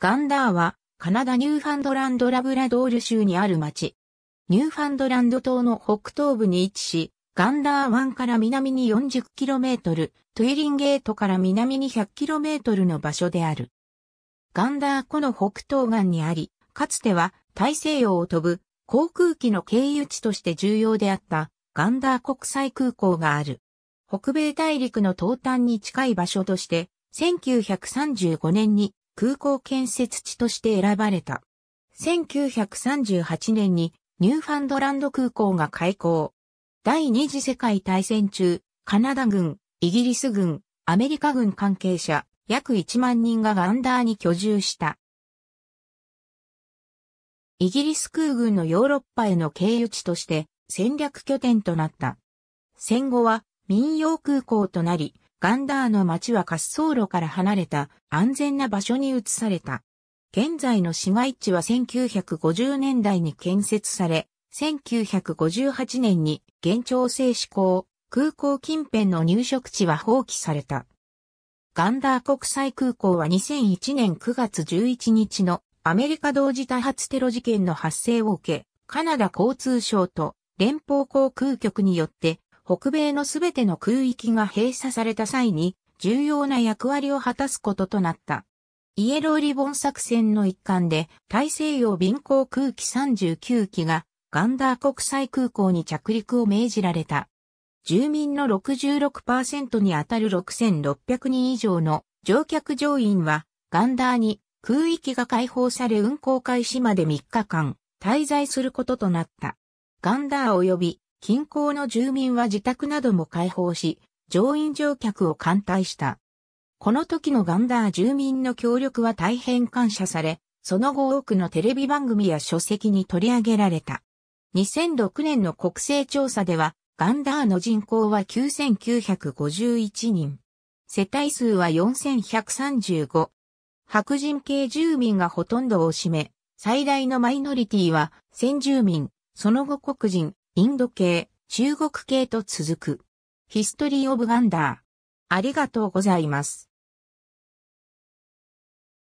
ガンダーは、カナダニューファンドランドラブラドール州にある町。ニューファンドランド島の北東部に位置し、ガンダー湾から南に 40km、トゥイリンゲートから南に 100km の場所である。ガンダー湖の北東岸にあり、かつては大西洋を飛ぶ航空機の経由地として重要であったガンダー国際空港がある。北米大陸の東端に近い場所として、1935年に空港建設地として選ばれた。1938年にニューファンドランド空港が開港。第二次世界大戦中、カナダ軍、イギリス軍、アメリカ軍関係者、約1万人がガンダーに居住した。イギリス空軍のヨーロッパへの経由地として戦略拠点となった。戦後は民謡空港となり、ガンダーの町は滑走路から離れた安全な場所に移された。現在の市街地は1950年代に建設され、1958年に現庁制施行、空港近辺の入植地は放棄された。ガンダー国際空港は2001年9月11日のアメリカ同時多発テロ事件の発生を受け、カナダ交通省と連邦航空局によって北米のすべての空域が閉鎖された際に重要な役割を果たすこととなった。イエローリボン作戦の一環で大西洋便航空機39機がガンダー国際空港に着陸を命じられた。住民の66%にあたる6600人以上の乗客乗員はガンダーに空域が解放され運航開始まで3日間滞在することとなった。ガンダー及び近郊の住民は自宅なども開放し、乗員乗客を歓待した。この時のガンダー住民の協力は大変感謝され、その後多くのテレビ番組や書籍に取り上げられた。2006年の国勢調査では、ガンダーの人口は9951人。世帯数は4135。白人系住民がほとんどを占め、最大のマイノリティは先住民、その後黒人、インド系、中国系と続く。ヒストリー・オブ・ガンダー。ありがとうございます。